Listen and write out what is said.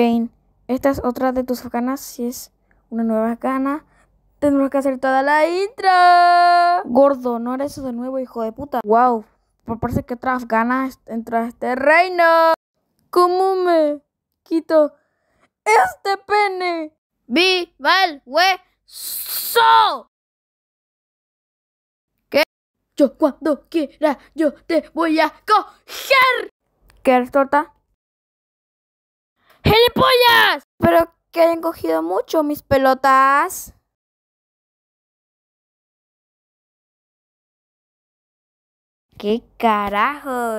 Kane, esta es otra de tus ganas. Si es una nueva gana, tendremos que hacer toda la intro. Gordo, no eres eso de nuevo, hijo de puta. Wow, parece que otra ganas entra a este reino. ¿Cómo me quito este pene? ¡Viva el hueso! ¿Qué? Yo cuando quiera, yo te voy a coger. eres, torta? pollas, Pero que hayan cogido mucho mis pelotas. ¿Qué carajos?